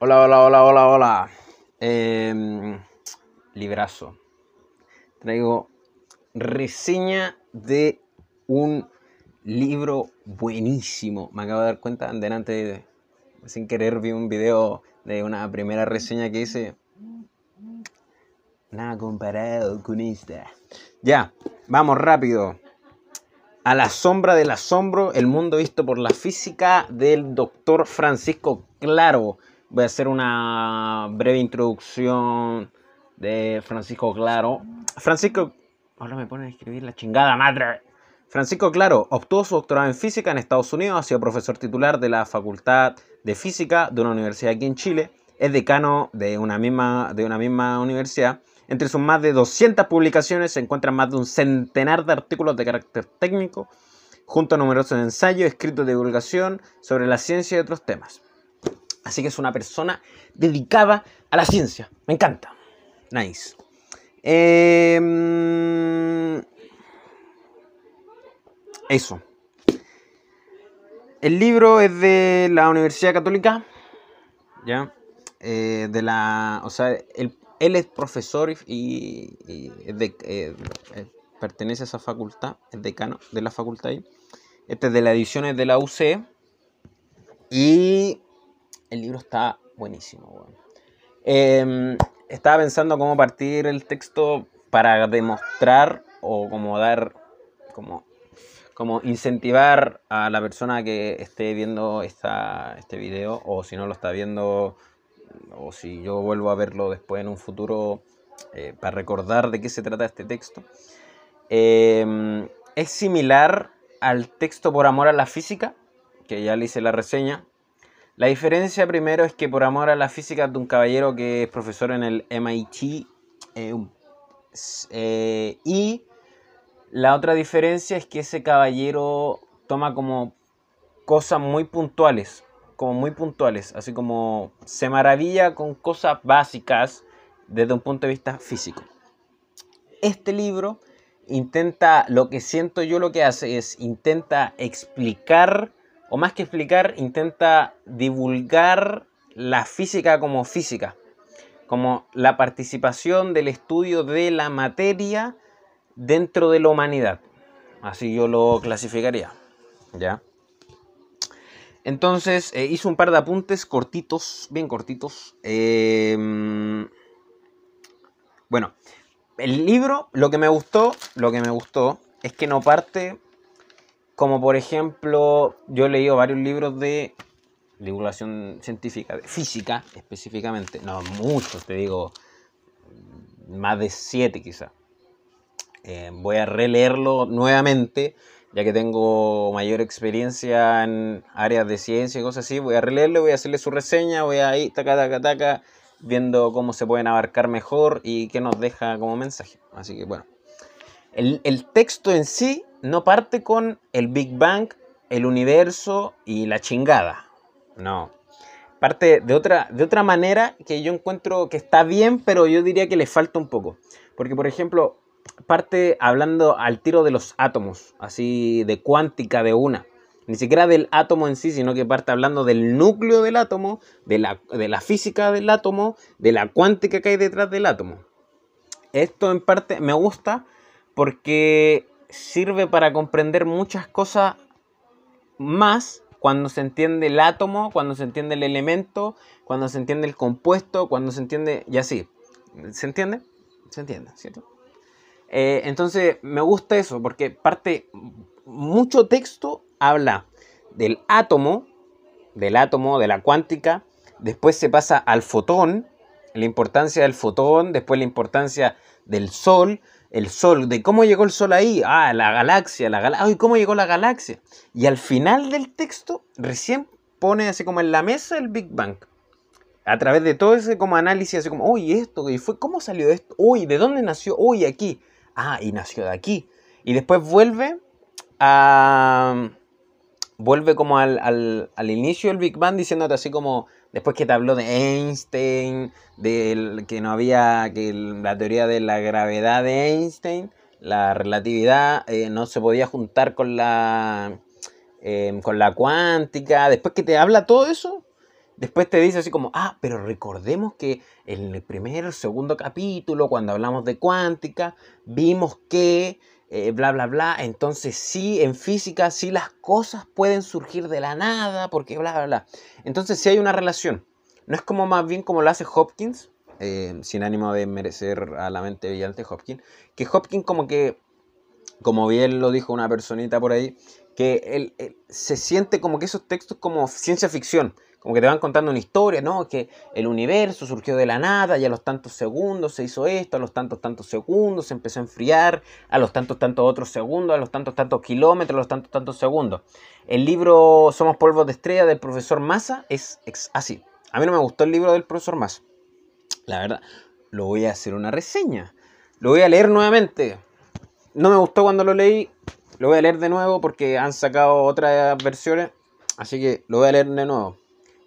Hola, hola, hola, hola, hola. Em, librazo. Traigo reseña de un libro buenísimo. Me acabo de dar cuenta, delante, sin querer, vi un video de una primera reseña que hice. Nada comparado con esta. Ya, vamos rápido. A la sombra del asombro, el mundo visto por la física del doctor Francisco Claro voy a hacer una breve introducción de Francisco Claro. Francisco, ahora me ponen a escribir la chingada madre. Francisco Claro obtuvo su doctorado en física en Estados Unidos, ha sido profesor titular de la Facultad de Física de una universidad aquí en Chile, es decano de una misma, de una misma universidad. Entre sus más de 200 publicaciones se encuentran más de un centenar de artículos de carácter técnico, junto a numerosos ensayos, escritos de divulgación sobre la ciencia y otros temas. Así que es una persona dedicada a la ciencia. Me encanta. Nice. Em, eso. El libro es de la Universidad Católica. ¿Ya? Eh, de la. O sea, él, es profesor y, eh, eh, pertenece a esa facultad, es decano de la facultad. Este es de las ediciones de la UC. E. Y el libro está buenísimo. Em, estaba pensando cómo partir el texto para demostrar o como dar, como, como incentivar a la persona que esté viendo este video o si no lo está viendo o si yo vuelvo a verlo después en un futuro eh, para recordar de qué se trata este texto. Em, es similar al texto por amor a la física, que ya le hice la reseña, la diferencia primero es que por amor a la física de un caballero que es profesor en el MIT eh, eh, y la otra diferencia es que ese caballero toma como cosas muy puntuales, como muy puntuales, así como se maravilla con cosas básicas desde un punto de vista físico. Este libro intenta, lo que siento yo lo que hace es intenta explicar o más que explicar, intenta divulgar la física como física, como la participación del estudio de la materia dentro de la humanidad. Así yo lo clasificaría. ¿Ya? Entonces, hizo eh, hice un par de apuntes cortitos, bien cortitos. Em, bueno, el libro, lo que me gustó, lo que me gustó es que no parte como por ejemplo, yo he leído varios libros de divulgación científica, de física específicamente, no muchos, te digo, más de siete quizá. Eh, voy a releerlo nuevamente, ya que tengo mayor experiencia en áreas de ciencia y cosas así, voy a releerlo, voy a hacerle su reseña, voy a ir taca, taca, taca, viendo cómo se pueden abarcar mejor y qué nos deja como mensaje. Así que bueno. El, texto en sí no parte con el Big Bang, el universo y la chingada. No. Parte de otra, de otra manera que yo encuentro que está bien, pero yo diría que le falta un poco. Porque, por ejemplo, parte hablando al tiro de los átomos, así de cuántica de una. Ni siquiera del átomo en sí, sino que parte hablando del núcleo del átomo, de la física del átomo, de la cuántica que hay detrás del átomo. Esto en parte me gusta, porque sirve para comprender muchas cosas más cuando se entiende el átomo, cuando se entiende el elemento, cuando se entiende el compuesto, cuando se entiende y así. ¿Se entiende? Se entiende, ¿cierto? Eh, entonces me gusta eso porque parte mucho texto habla del átomo, del átomo, de la cuántica, después se pasa al fotón, la importancia del fotón, después la importancia del sol, el Sol, de cómo llegó el Sol ahí, ah, la galaxia, la galaxia, cómo llegó la galaxia. Y al final del texto recién pone así como en la mesa el Big Bang. A través de todo ese como análisis, así como, uy, esto, y fue, ¿cómo salió esto? Uy, ¿de dónde nació? Uy, aquí. Ah, y nació de aquí. Y después vuelve a... Vuelve como al, al, al inicio del Big Bang diciéndote así como, Después que te habló de Einstein, de que no había que la teoría de la gravedad de Einstein, la relatividad eh, no se podía juntar con la em, con la cuántica. Después que te habla todo eso, después te dice así como, ah, pero recordemos que en el primer, segundo capítulo, cuando hablamos de cuántica, vimos que eh, bla, bla, bla. Entonces sí, en física, sí las cosas pueden surgir de la nada, porque bla, bla, bla. Entonces sí hay una relación. No es como más bien como lo hace Hopkins, eh, sin ánimo de merecer a la mente brillante Hopkins, que Hopkins como que como bien lo dijo una personita por ahí, que él, se siente como que esos textos como ciencia ficción, como que te van contando una historia, ¿no? Que el universo surgió de la nada y a los tantos segundos se hizo esto, a los tantos tantos segundos se empezó a enfriar, a los tantos tantos otros segundos, a los tantos tantos kilómetros, a los tantos tantos segundos. El libro Somos polvos de estrella del profesor Massa es así. A mí no me gustó el libro del profesor Massa. La verdad, lo voy a hacer una reseña. Lo voy a leer nuevamente no me gustó cuando lo leí. Lo voy a leer de nuevo porque han sacado otras versiones. Así que lo voy a leer de nuevo.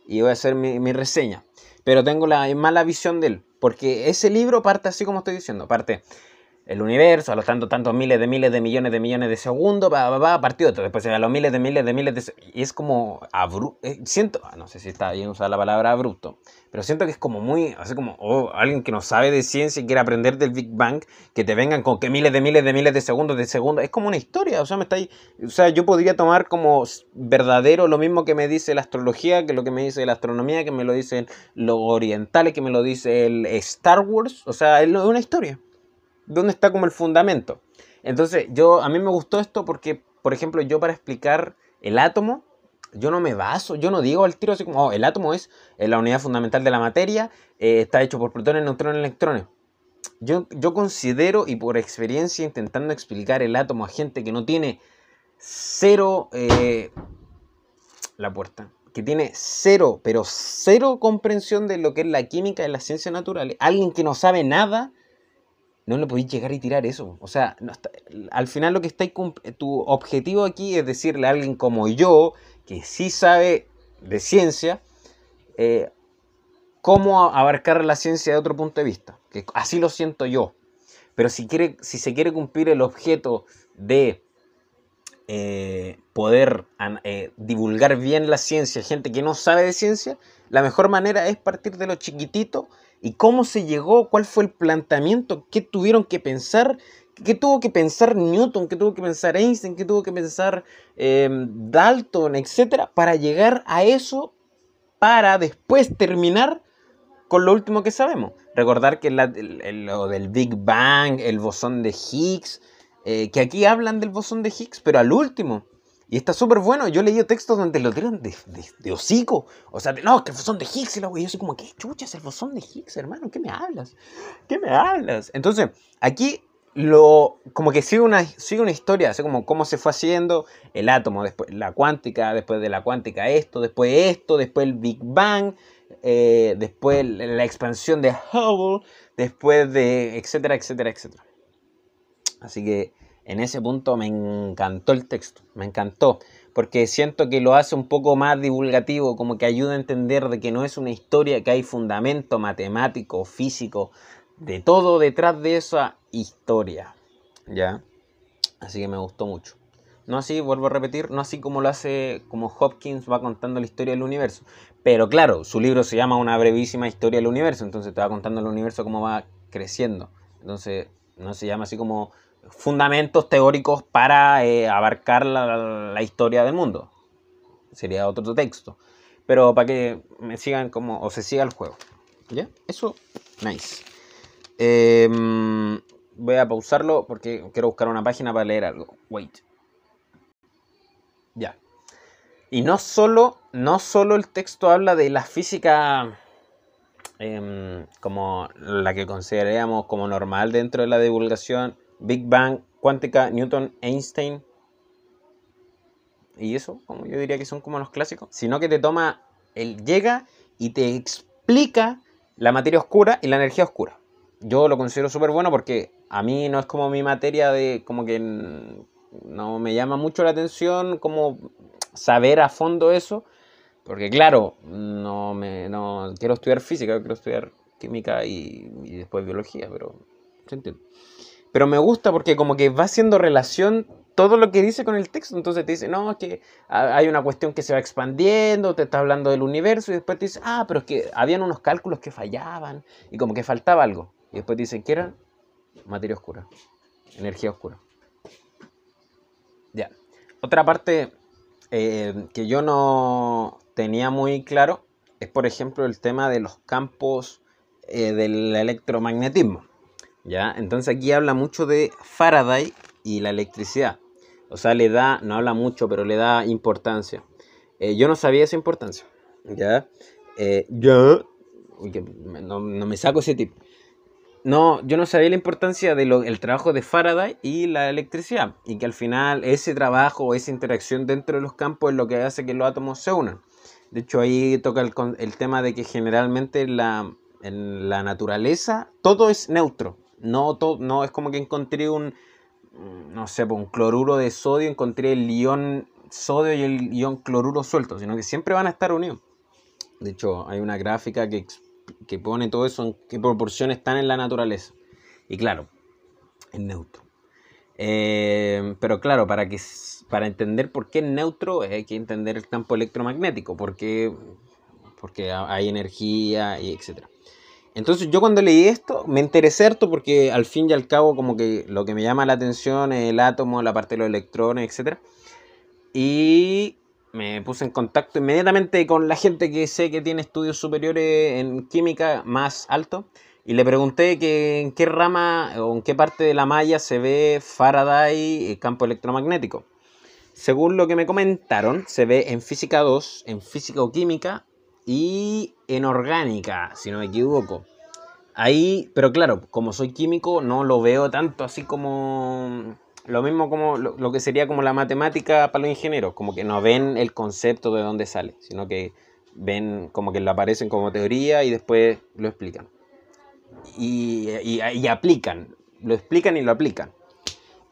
Y voy a hacer mi, reseña. Pero tengo la mala visión de él. Porque ese libro parte así como estoy diciendo. Parte el universo, a los tantos, tantos miles de miles de millones de millones de segundos, va, va, partir de otro, después a los miles de miles de miles de... Y es como eh, siento, ah, no sé si está bien usar la palabra abrupto, pero siento que es como muy, así como, oh, alguien que no sabe de ciencia y quiere aprender del Big Bang, que te vengan con que miles de miles de miles de segundos de segundos, es como una historia, o sea, me está o sea, yo podría tomar como verdadero lo mismo que me dice la astrología, que lo que me dice la astronomía, que me lo dicen los orientales, que me lo dice el Star Wars, o sea, es una historia dónde está como el fundamento. Entonces, yo, a mí me gustó esto porque, por ejemplo, yo para explicar el átomo, yo no me baso, yo no digo al tiro así como, oh, el átomo es eh, la unidad fundamental de la materia, eh, está hecho por protones, neutrones, electrones. Yo, yo considero, y por experiencia intentando explicar el átomo a gente que no tiene cero... Eh, la puerta, que tiene cero, pero cero comprensión de lo que es la química y las ciencias naturales, alguien que no sabe nada, no le podéis llegar y tirar eso. O sea, al final lo que está tu objetivo aquí es decirle a alguien como yo, que sí sabe de ciencia, eh, cómo abarcar la ciencia de otro punto de vista. Que así lo siento yo. Pero si, quiere, si se quiere cumplir el objeto de eh, poder eh, divulgar bien la ciencia, a gente que no sabe de ciencia, la mejor manera es partir de lo chiquitito ¿Y cómo se llegó? ¿Cuál fue el planteamiento? ¿Qué tuvieron que pensar? ¿Qué tuvo que pensar Newton? ¿Qué tuvo que pensar Einstein? ¿Qué tuvo que pensar eh, Dalton? Etcétera, para llegar a eso, para después terminar con lo último que sabemos. Recordar que lo del Big Bang, el bosón de Higgs, eh, que aquí hablan del bosón de Higgs, pero al último, y está súper bueno. Yo he leído textos donde lo tiran de, hocico. O sea, no, que el de Higgs, la güey. Yo soy como, ¿qué chucha es el bosón de Higgs, hermano? ¿Qué me hablas? ¿Qué me hablas? Entonces, aquí lo como que sigue una, sigue una historia, así como cómo se fue haciendo el átomo, después la cuántica, después de la cuántica esto, después esto, después el Big Bang, eh, después la expansión de Hubble, después de etcétera, etcétera, etcétera. Así que en ese punto me encantó el texto, me encantó, porque siento que lo hace un poco más divulgativo, como que ayuda a entender de que no es una historia, que hay fundamento matemático, físico, de todo detrás de esa historia, ¿ya? Así que me gustó mucho. No así, vuelvo a repetir, no así como lo hace, como Hopkins va contando la historia del universo. Pero claro, su libro se llama Una brevísima historia del universo, entonces te va contando el universo cómo va creciendo. Entonces, no se llama así como fundamentos teóricos para eh, abarcar la, historia del mundo. Sería otro texto. Pero para que me sigan como, o se siga el juego. ¿Ya? Eso, nice. Em, voy a pausarlo porque quiero buscar una página para leer algo. Wait. Ya. Y no solo, no solo el texto habla de la física em, como la que consideramos como normal dentro de la divulgación Big Bang, cuántica, Newton, Einstein. Y eso, como yo diría que son como los clásicos. Sino que te toma, él llega y te explica la materia oscura y la energía oscura. Yo lo considero súper bueno porque a mí no es como mi materia de, como que no me llama mucho la atención, como saber a fondo eso. Porque claro, no, me, no quiero estudiar física, quiero estudiar química y, después biología, pero se entiende. Pero me gusta porque como que va haciendo relación todo lo que dice con el texto. Entonces te dice, no, es que ah, hay una cuestión que se va expandiendo, te está hablando del universo y después te dice, ah, pero es que habían unos cálculos que fallaban y como que faltaba algo. Y después te dice, que era? Materia oscura, energía oscura. Ya. Otra parte eh, que yo no tenía muy claro es, por ejemplo, el tema de los campos eh, del electromagnetismo. ¿Ya? Entonces aquí habla mucho de Faraday y la electricidad. O sea, le da, no habla mucho, pero le da importancia. Eh, yo no sabía esa importancia. ¿Ya? Eh, yo... no, me saco ese tipo. No, yo no sabía la importancia del el trabajo de Faraday y la electricidad. Y que al final ese trabajo, esa interacción dentro de los campos es lo que hace que los átomos se unan. De hecho, ahí toca el, el tema de que generalmente la, en la naturaleza todo es neutro no, no es como que encontré un, no pues, un cloruro de sodio, encontré el ion sodio y el ion cloruro suelto, sino que siempre van a estar unidos. De hecho, hay una gráfica que, pone todo eso en qué proporciones están en la naturaleza. Y claro, es neutro. Eh, pero claro, para, para entender por qué es neutro hay que entender el campo electromagnético, porque, porque hay energía y etcétera. Entonces yo cuando leí esto me interesé harto porque al fin y al cabo como que lo que me llama la atención es el átomo, la parte de los electrones, etc. Y me puse en contacto inmediatamente con la gente que sé que tiene estudios superiores en química más alto y le pregunté que en qué rama o en qué parte de la malla se ve Faraday, el eh, campo electromagnético. Según lo que me comentaron, se ve en física 2, en física o química y en orgánica, si no me equivoco. Ahí, pero claro, como soy químico, no lo veo tanto así como lo mismo como lo, que sería como la matemática para los ingenieros, como que no ven el concepto de dónde sale, sino que ven como que lo aparecen como teoría y después lo explican. Y, aplican, lo explican y lo aplican.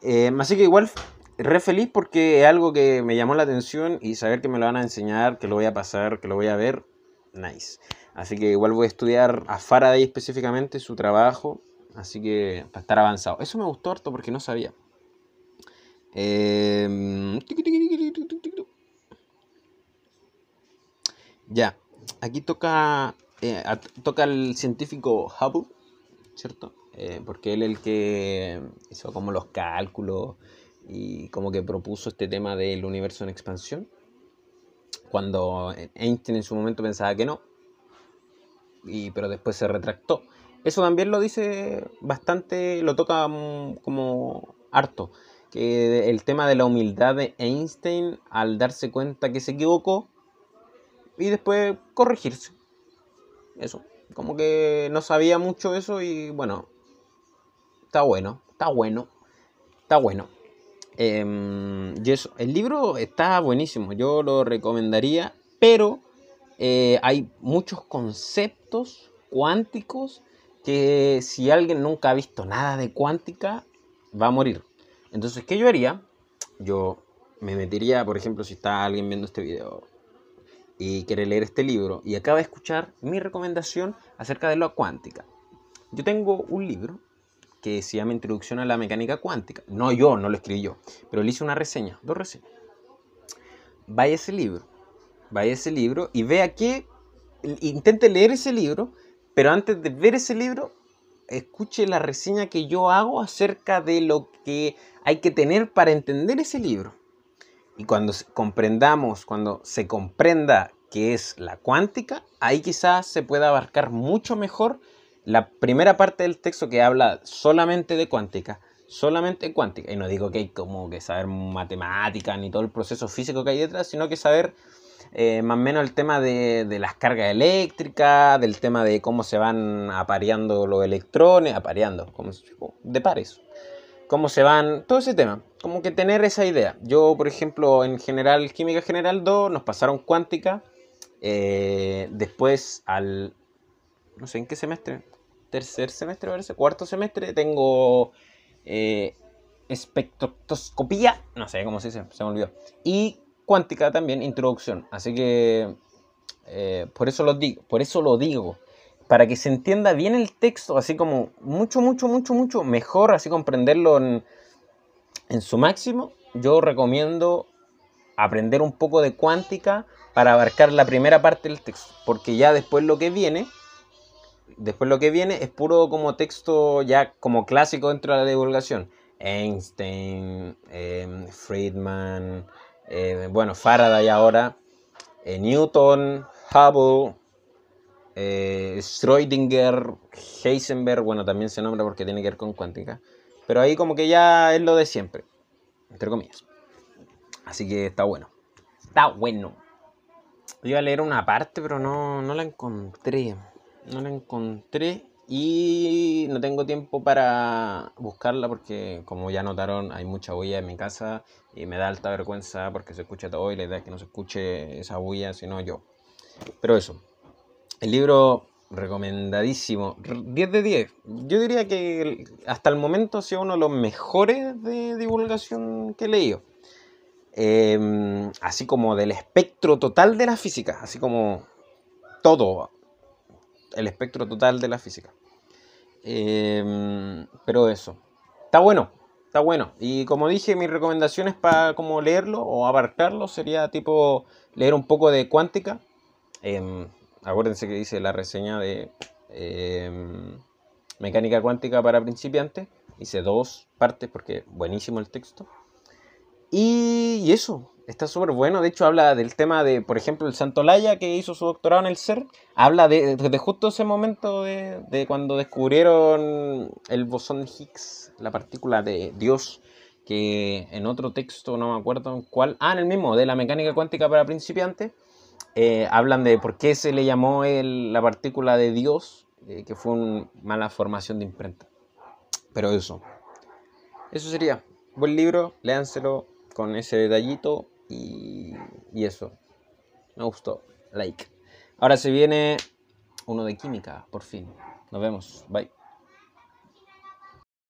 Em, así que igual, re feliz porque es algo que me llamó la atención y saber que me lo van a enseñar, que lo voy a pasar, que lo voy a ver, Nice. Así que igual voy a estudiar a Faraday específicamente, su trabajo. Así que para estar avanzado. Eso me gustó harto porque no sabía. Em, ya. Aquí toca, eh, toca el científico Hubble, ¿cierto? Eh, porque él es el que hizo como los cálculos y como que propuso este tema del universo en expansión cuando Einstein en su momento pensaba que no, y, pero después se retractó. Eso también lo dice bastante, lo toca mm, como harto, que el tema de la humildad de Einstein al darse cuenta que se equivocó y después corregirse. Eso, como que no sabía mucho eso y bueno, está bueno, está bueno, está bueno. Em, y eso, el libro está buenísimo, yo lo recomendaría, pero eh, hay muchos conceptos cuánticos que si alguien nunca ha visto nada de cuántica, va a morir. Entonces, ¿qué yo haría? Yo me metería, por ejemplo, si está alguien viendo este video y quiere leer este libro y acaba de escuchar mi recomendación acerca de la cuántica. Yo tengo un libro que se llama Introducción a la Mecánica Cuántica. No yo, no lo escribí yo, pero le hice una reseña, dos reseñas. Vaya ese libro, vaya ese libro y vea que, intente leer ese libro, pero antes de ver ese libro, escuche la reseña que yo hago acerca de lo que hay que tener para entender ese libro. Y cuando comprendamos, cuando se comprenda qué es la cuántica, ahí quizás se pueda abarcar mucho mejor la primera parte del texto que habla solamente de cuántica, solamente cuántica, y no digo que hay como que saber matemática ni todo el proceso físico que hay detrás, sino que saber eh, más o menos el tema de, las cargas eléctricas, del tema de cómo se van apareando los electrones, apareando, como de pares, cómo se van, todo ese tema, como que tener esa idea. Yo, por ejemplo, en general, química general 2, nos pasaron cuántica, eh, después al, no sé en qué semestre, tercer semestre, parece, cuarto semestre, tengo eh, espectroscopía, no sé cómo se dice, se me olvidó, y cuántica también, introducción. Así que eh, por eso lo digo, por eso lo digo, para que se entienda bien el texto, así como mucho, mucho, mucho, mucho mejor, así comprenderlo en, en su máximo, yo recomiendo aprender un poco de cuántica para abarcar la primera parte del texto, porque ya después lo que viene después lo que viene es puro como texto ya como clásico dentro de la divulgación. Einstein, em, Friedman, em, bueno, Faraday ahora, eh, Newton, Hubble, eh, Schrödinger, Heisenberg, bueno, también se nombra porque tiene que ver con cuántica. Pero ahí como que ya es lo de siempre, entre comillas. Así que está bueno. Está bueno. Iba a leer una parte, pero no, no la encontré. No la encontré y no tengo tiempo para buscarla porque como ya notaron hay mucha bulla en mi casa y me da alta vergüenza porque se escucha todo y la idea es que no se escuche esa bulla sino yo. Pero eso, el libro recomendadísimo, 10 de 10. Yo diría que hasta el momento ha sido uno de los mejores de divulgación que he leído. Em, así como del espectro total de la física, así como todo, el espectro total de la física. Em, pero eso. Está bueno, está bueno. Y como dije, mis recomendaciones para como leerlo o abarcarlo sería tipo leer un poco de cuántica. Em, acuérdense que dice la reseña de em, Mecánica Cuántica para principiantes. Hice dos partes porque buenísimo el texto. y eso, Está súper bueno. De hecho, habla del tema de, por ejemplo, el Santo Laya que hizo su doctorado en el ser, Habla de, justo ese momento de, cuando descubrieron el bosón Higgs, la partícula de Dios, que en otro texto, no me acuerdo cuál. Ah, en el mismo, de la mecánica cuántica para principiantes. Eh, hablan de por qué se le llamó la partícula de Dios, eh, que fue una mala formación de imprenta. Pero eso. Eso sería. Buen libro, léanselo con ese detallito y, y eso. Me gustó. Like. Ahora se viene uno de química, por fin. Nos vemos. Bye.